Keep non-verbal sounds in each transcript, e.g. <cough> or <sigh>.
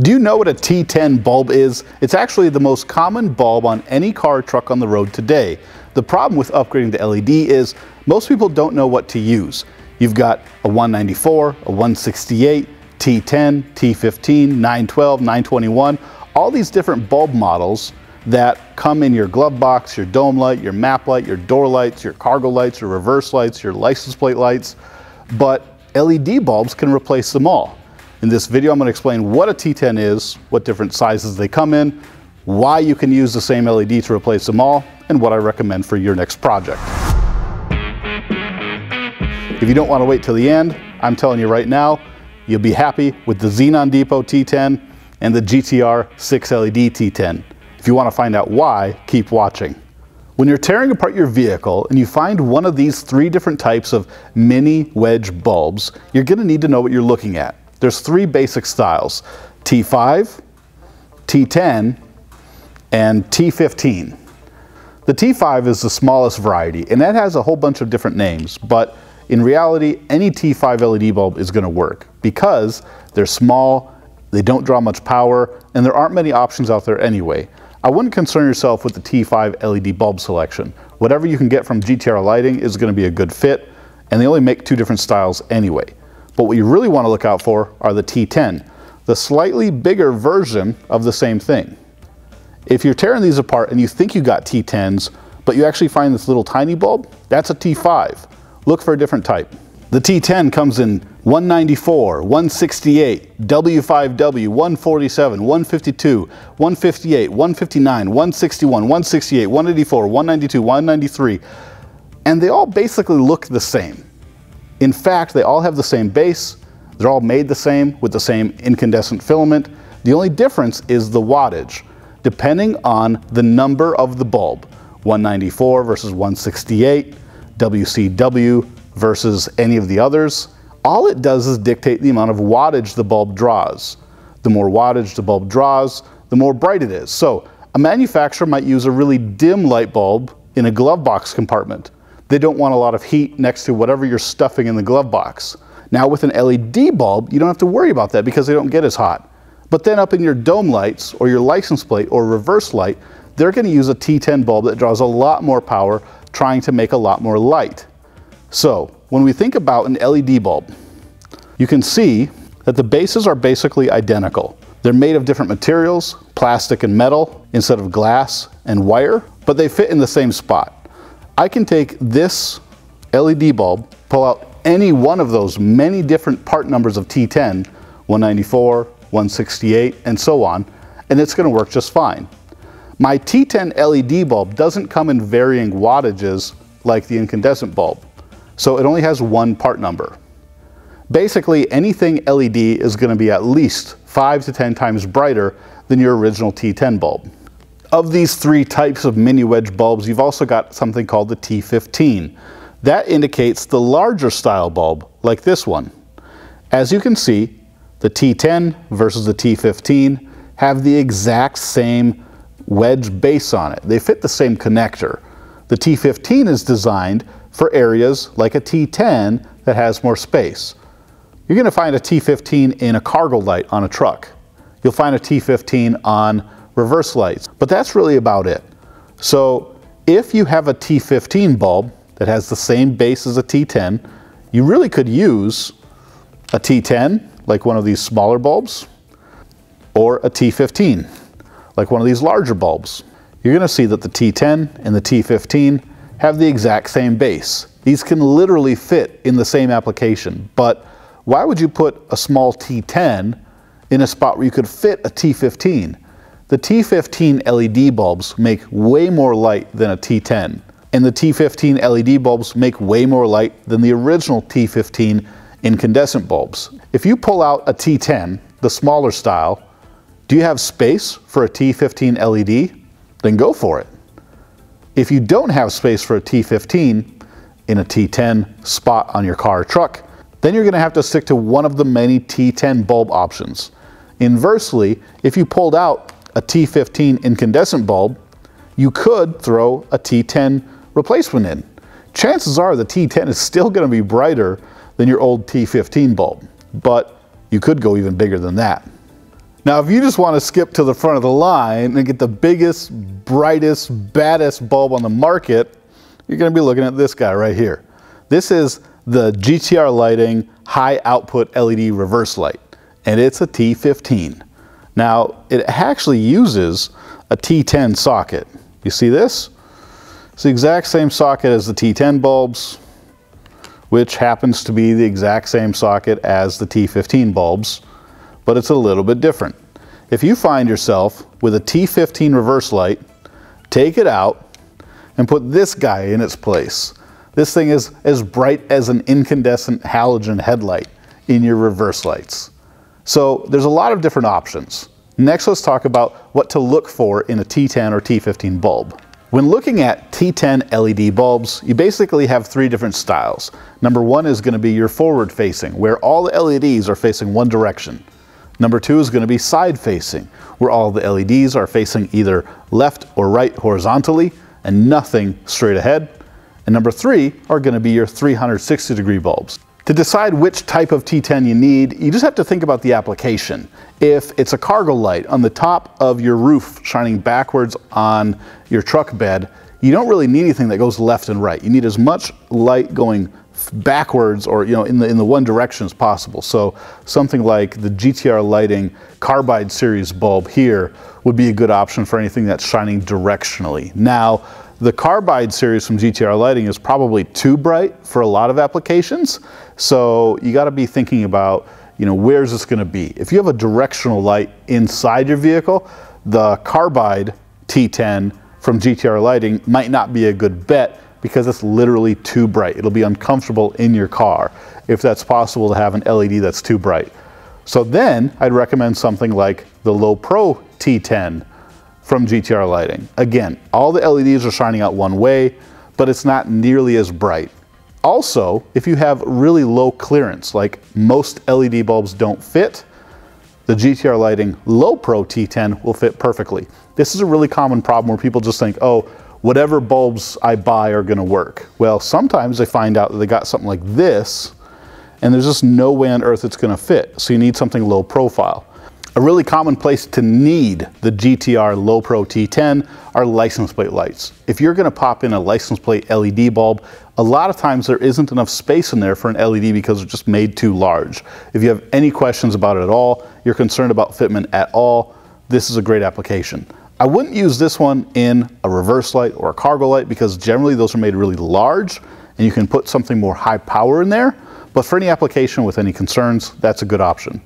Do you know what a T10 bulb is? It's actually the most common bulb on any car truck on the road today. The problem with upgrading to LED is most people don't know what to use. You've got a 194, a 168, T10, T15, 912, 921, all these different bulb models that come in your glove box, your dome light, your map light, your door lights, your cargo lights, your reverse lights, your license plate lights, but LED bulbs can replace them all. In this video, I'm going to explain what a T10 is, what different sizes they come in, why you can use the same LED to replace them all, and what I recommend for your next project. If you don't want to wait till the end, I'm telling you right now, you'll be happy with the Xenon Depot T10 and the GTR 6 LED T10. If you want to find out why, keep watching. When you're tearing apart your vehicle and you find one of these three different types of mini wedge bulbs, you're going to need to know what you're looking at. There's three basic styles, T5, T10, and T15. The T5 is the smallest variety, and that has a whole bunch of different names, but in reality, any T5 LED bulb is gonna work because they're small, they don't draw much power, and there aren't many options out there anyway. I wouldn't concern yourself with the T5 LED bulb selection. Whatever you can get from GTR lighting is gonna be a good fit, and they only make two different styles anyway. But what you really want to look out for are the T10, the slightly bigger version of the same thing. If you're tearing these apart and you think you got T10s, but you actually find this little tiny bulb, that's a T5. Look for a different type. The T10 comes in 194, 168, W5W, 147, 152, 158, 159, 161, 168, 184, 192, 193, and they all basically look the same. In fact, they all have the same base, they're all made the same with the same incandescent filament. The only difference is the wattage, depending on the number of the bulb, 194 versus 168, WCW versus any of the others. All it does is dictate the amount of wattage the bulb draws. The more wattage the bulb draws, the more bright it is. So a manufacturer might use a really dim light bulb in a glove box compartment they don't want a lot of heat next to whatever you're stuffing in the glove box. Now with an LED bulb, you don't have to worry about that because they don't get as hot. But then up in your dome lights or your license plate or reverse light, they're gonna use a T10 bulb that draws a lot more power trying to make a lot more light. So when we think about an LED bulb, you can see that the bases are basically identical. They're made of different materials, plastic and metal, instead of glass and wire, but they fit in the same spot. I can take this LED bulb, pull out any one of those many different part numbers of T10, 194, 168, and so on, and it's gonna work just fine. My T10 LED bulb doesn't come in varying wattages like the incandescent bulb, so it only has one part number. Basically, anything LED is going to be at least 5 to 10 times brighter than your original T10 bulb of these three types of mini wedge bulbs, you've also got something called the T15. That indicates the larger style bulb, like this one. As you can see, the T10 versus the T15 have the exact same wedge base on it. They fit the same connector. The T15 is designed for areas like a T10 that has more space. You're going to find a T15 in a cargo light on a truck. You'll find a T15 on reverse lights, but that's really about it. So if you have a T15 bulb that has the same base as a T10, you really could use a T10, like one of these smaller bulbs, or a T15, like one of these larger bulbs. You're gonna see that the T10 and the T15 have the exact same base. These can literally fit in the same application, but why would you put a small T10 in a spot where you could fit a T15? The T15 LED bulbs make way more light than a T10, and the T15 LED bulbs make way more light than the original T15 incandescent bulbs. If you pull out a T10, the smaller style, do you have space for a T15 LED? Then go for it. If you don't have space for a T15 in a T10 spot on your car or truck, then you're gonna have to stick to one of the many T10 bulb options. Inversely, if you pulled out a T15 incandescent bulb, you could throw a T10 replacement in. Chances are the T10 is still going to be brighter than your old T15 bulb, but you could go even bigger than that. Now, if you just want to skip to the front of the line and get the biggest, brightest, baddest bulb on the market, you're going to be looking at this guy right here. This is the GTR Lighting High Output LED Reverse Light, and it's a T15. Now, it actually uses a T10 socket. You see this? It's the exact same socket as the T10 bulbs, which happens to be the exact same socket as the T15 bulbs, but it's a little bit different. If you find yourself with a T15 reverse light, take it out and put this guy in its place. This thing is as bright as an incandescent halogen headlight in your reverse lights. So there's a lot of different options. Next, let's talk about what to look for in a T10 or T15 bulb. When looking at T10 LED bulbs, you basically have three different styles. Number one is going to be your forward facing, where all the LEDs are facing one direction. Number two is going to be side facing, where all the LEDs are facing either left or right horizontally and nothing straight ahead. And number three are going to be your 360 degree bulbs. To decide which type of T10 you need, you just have to think about the application. If it's a cargo light on the top of your roof shining backwards on your truck bed, you don't really need anything that goes left and right. You need as much light going backwards or you know in the in the one direction as possible. So something like the GTR lighting carbide series bulb here would be a good option for anything that's shining directionally. Now the carbide series from GTR Lighting is probably too bright for a lot of applications. So you gotta be thinking about, you know, where's this gonna be? If you have a directional light inside your vehicle, the carbide T10 from GTR Lighting might not be a good bet because it's literally too bright. It'll be uncomfortable in your car if that's possible to have an LED that's too bright. So then I'd recommend something like the Low Pro T10 from GTR lighting. Again, all the LEDs are shining out one way, but it's not nearly as bright. Also, if you have really low clearance, like most LED bulbs don't fit, the GTR Lighting Low Pro T10 will fit perfectly. This is a really common problem where people just think, oh, whatever bulbs I buy are gonna work. Well, sometimes they find out that they got something like this and there's just no way on earth it's gonna fit. So you need something low profile. A really common place to need the GTR Low Pro T10 are license plate lights. If you're gonna pop in a license plate LED bulb, a lot of times there isn't enough space in there for an LED because it's just made too large. If you have any questions about it at all, you're concerned about fitment at all, this is a great application. I wouldn't use this one in a reverse light or a cargo light because generally those are made really large and you can put something more high power in there. But for any application with any concerns, that's a good option.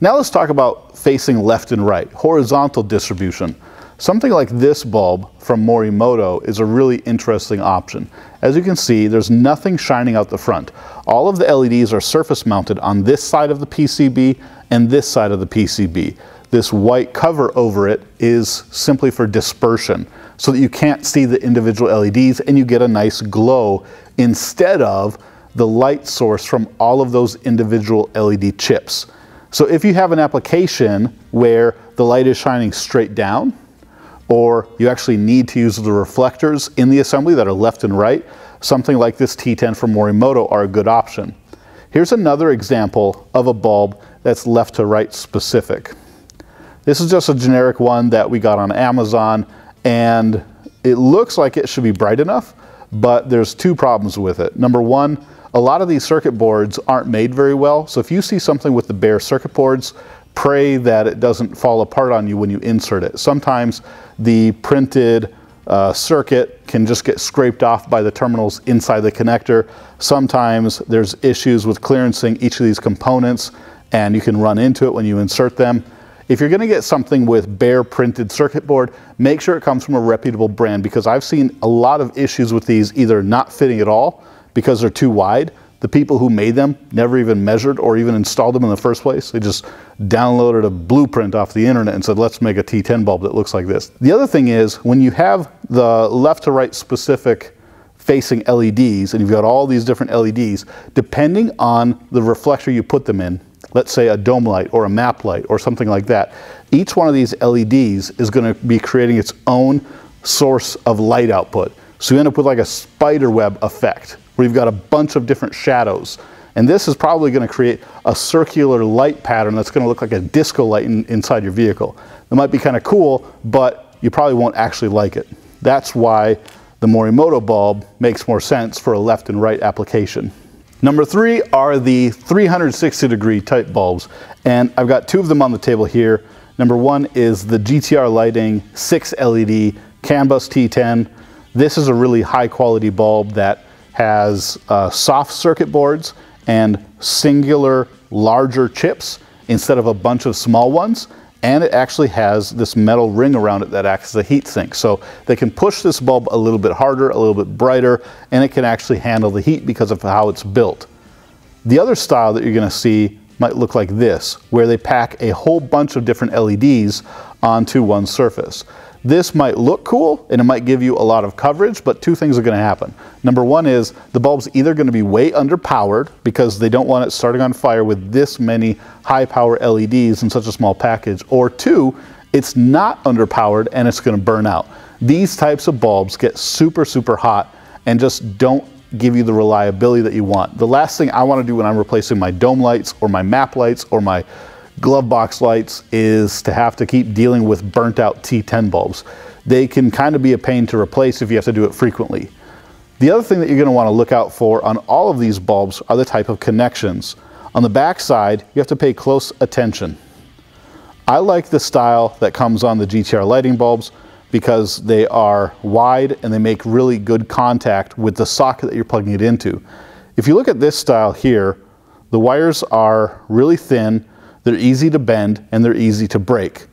Now let's talk about facing left and right, horizontal distribution. Something like this bulb from Morimoto is a really interesting option. As you can see, there's nothing shining out the front. All of the LEDs are surface mounted on this side of the PCB and this side of the PCB. This white cover over it is simply for dispersion so that you can't see the individual LEDs and you get a nice glow instead of the light source from all of those individual LED chips. So if you have an application where the light is shining straight down, or you actually need to use the reflectors in the assembly that are left and right, something like this T10 from Morimoto are a good option. Here's another example of a bulb that's left to right specific. This is just a generic one that we got on Amazon and it looks like it should be bright enough, but there's two problems with it. Number one, a lot of these circuit boards aren't made very well. So if you see something with the bare circuit boards, pray that it doesn't fall apart on you when you insert it. Sometimes the printed uh, circuit can just get scraped off by the terminals inside the connector. Sometimes there's issues with clearancing each of these components and you can run into it when you insert them. If you're gonna get something with bare printed circuit board, make sure it comes from a reputable brand because I've seen a lot of issues with these either not fitting at all because they're too wide. The people who made them never even measured or even installed them in the first place. They just downloaded a blueprint off the internet and said, let's make a T10 bulb that looks like this. The other thing is when you have the left to right specific facing LEDs and you've got all these different LEDs, depending on the reflector you put them in, let's say a dome light or a map light or something like that, each one of these LEDs is going to be creating its own source of light output. So you end up with like a spider web effect where you've got a bunch of different shadows. And this is probably going to create a circular light pattern that's going to look like a disco light in, inside your vehicle. It might be kind of cool, but you probably won't actually like it. That's why the Morimoto bulb makes more sense for a left and right application. Number three are the 360 degree type bulbs. And I've got two of them on the table here. Number one is the GTR Lighting 6 LED Canbus T10. This is a really high quality bulb that has uh, soft circuit boards and singular larger chips instead of a bunch of small ones and it actually has this metal ring around it that acts as a heat sink. So they can push this bulb a little bit harder, a little bit brighter, and it can actually handle the heat because of how it's built. The other style that you're gonna see might look like this, where they pack a whole bunch of different LEDs onto one surface. This might look cool and it might give you a lot of coverage, but two things are gonna happen. Number one is the bulb's either gonna be way underpowered because they don't want it starting on fire with this many high power LEDs in such a small package, or two, it's not underpowered and it's gonna burn out. These types of bulbs get super, super hot and just don't give you the reliability that you want. The last thing I want to do when I'm replacing my dome lights or my map lights or my glove box lights is to have to keep dealing with burnt out T10 bulbs. They can kind of be a pain to replace if you have to do it frequently. The other thing that you're going to want to look out for on all of these bulbs are the type of connections. On the back side, you have to pay close attention. I like the style that comes on the GTR lighting bulbs because they are wide and they make really good contact with the socket that you're plugging it into. If you look at this style here, the wires are really thin they're easy to bend and they're easy to break.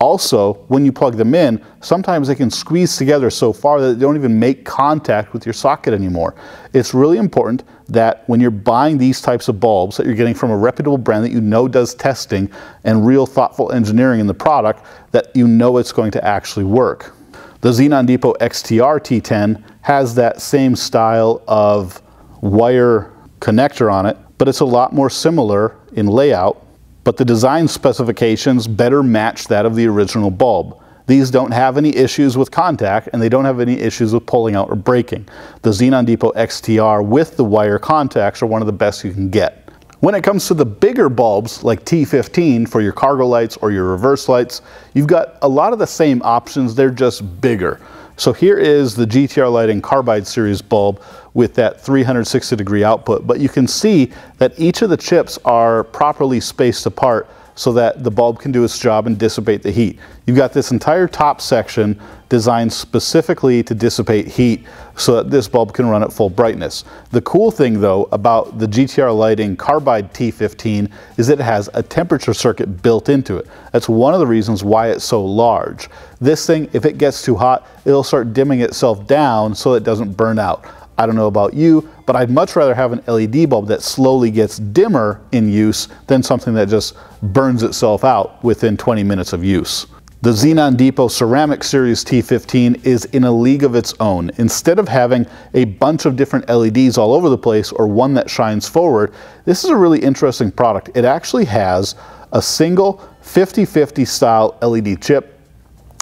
Also, when you plug them in, sometimes they can squeeze together so far that they don't even make contact with your socket anymore. It's really important that when you're buying these types of bulbs that you're getting from a reputable brand that you know does testing and real thoughtful engineering in the product, that you know it's going to actually work. The Xenon Depot XTR T10 has that same style of wire connector on it, but it's a lot more similar in layout but the design specifications better match that of the original bulb. These don't have any issues with contact and they don't have any issues with pulling out or breaking. The Xenon Depot XTR with the wire contacts are one of the best you can get. When it comes to the bigger bulbs like T15 for your cargo lights or your reverse lights, you've got a lot of the same options, they're just bigger. So here is the GTR Lighting Carbide Series bulb with that 360 degree output. But you can see that each of the chips are properly spaced apart so that the bulb can do its job and dissipate the heat. You've got this entire top section designed specifically to dissipate heat so that this bulb can run at full brightness. The cool thing though about the GTR Lighting Carbide T15 is it has a temperature circuit built into it. That's one of the reasons why it's so large. This thing, if it gets too hot, it'll start dimming itself down so it doesn't burn out. I don't know about you, but I'd much rather have an LED bulb that slowly gets dimmer in use than something that just burns itself out within 20 minutes of use. The Xenon Depot Ceramic Series T15 is in a league of its own. Instead of having a bunch of different LEDs all over the place or one that shines forward, this is a really interesting product. It actually has a single 50-50 style LED chip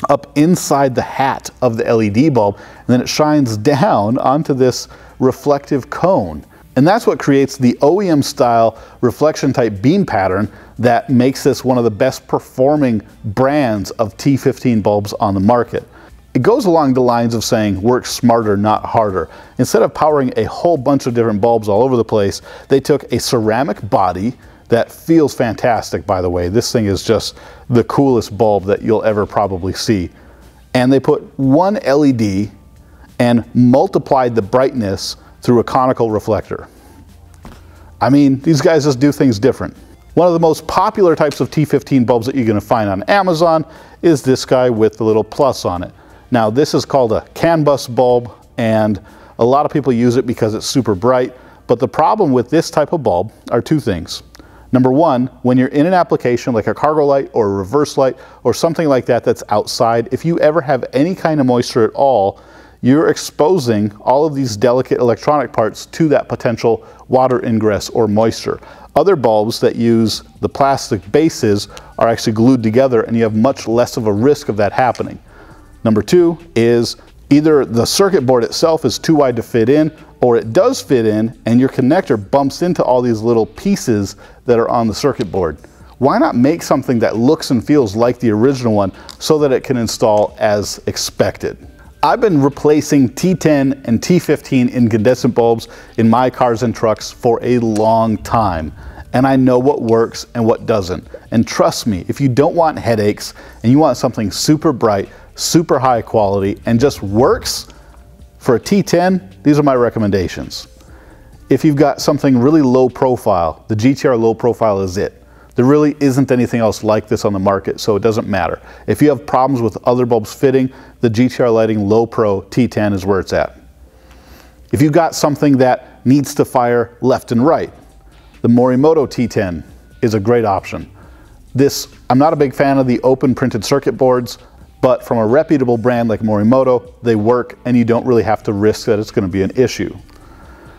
up inside the hat of the LED bulb, and then it shines <laughs> down onto this reflective cone. And that's what creates the OEM style reflection type beam pattern that makes this one of the best performing brands of T15 bulbs on the market. It goes along the lines of saying, work smarter, not harder. Instead of powering a whole bunch of different bulbs all over the place, they took a ceramic body, that feels fantastic, by the way. This thing is just the coolest bulb that you'll ever probably see. And they put one LED and multiplied the brightness through a conical reflector. I mean, these guys just do things different. One of the most popular types of T15 bulbs that you're gonna find on Amazon is this guy with the little plus on it. Now this is called a CAN bus bulb and a lot of people use it because it's super bright. But the problem with this type of bulb are two things. Number one, when you're in an application like a cargo light or a reverse light or something like that that's outside, if you ever have any kind of moisture at all, you're exposing all of these delicate electronic parts to that potential water ingress or moisture. Other bulbs that use the plastic bases are actually glued together and you have much less of a risk of that happening. Number two is either the circuit board itself is too wide to fit in or it does fit in and your connector bumps into all these little pieces that are on the circuit board. Why not make something that looks and feels like the original one so that it can install as expected? I've been replacing T10 and T15 incandescent bulbs in my cars and trucks for a long time. And I know what works and what doesn't. And trust me, if you don't want headaches and you want something super bright, super high quality, and just works for a T10, these are my recommendations. If you've got something really low profile, the GTR low profile is it. There really isn't anything else like this on the market, so it doesn't matter. If you have problems with other bulbs fitting, the GTR Lighting Low Pro T10 is where it's at. If you've got something that needs to fire left and right, the Morimoto T10 is a great option. This, I'm not a big fan of the open printed circuit boards. But from a reputable brand like Morimoto, they work and you don't really have to risk that it's going to be an issue.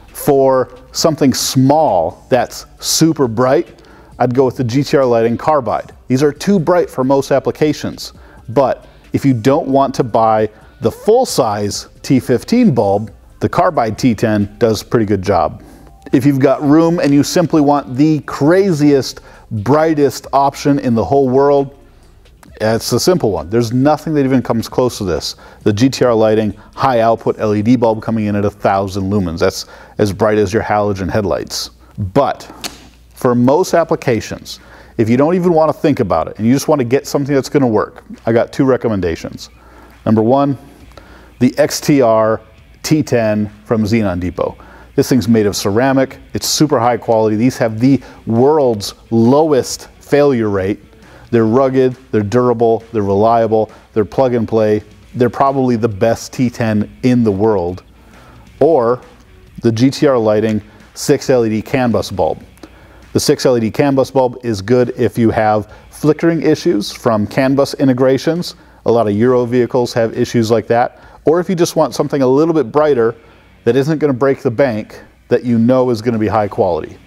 For something small that's super bright, I'd go with the GTR Lighting Carbide. These are too bright for most applications, but if you don't want to buy the full-size T15 bulb, the Carbide T10 does a pretty good job. If you've got room and you simply want the craziest, brightest option in the whole world, it's a simple one. There's nothing that even comes close to this. The GTR lighting, high output LED bulb coming in at a 1,000 lumens. That's as bright as your halogen headlights. But for most applications, if you don't even want to think about it and you just want to get something that's going to work, I got two recommendations. Number one, the XTR T10 from Xenon Depot. This thing's made of ceramic, it's super high quality. These have the world's lowest failure rate they're rugged, they're durable, they're reliable, they're plug and play. They're probably the best T10 in the world. Or the GTR Lighting 6 LED CAN bus bulb. The 6 LED CAN bus bulb is good if you have flickering issues from CAN bus integrations. A lot of Euro vehicles have issues like that. Or if you just want something a little bit brighter that isn't going to break the bank that you know is going to be high quality.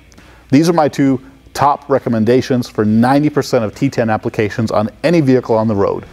These are my two top recommendations for 90% of T10 applications on any vehicle on the road.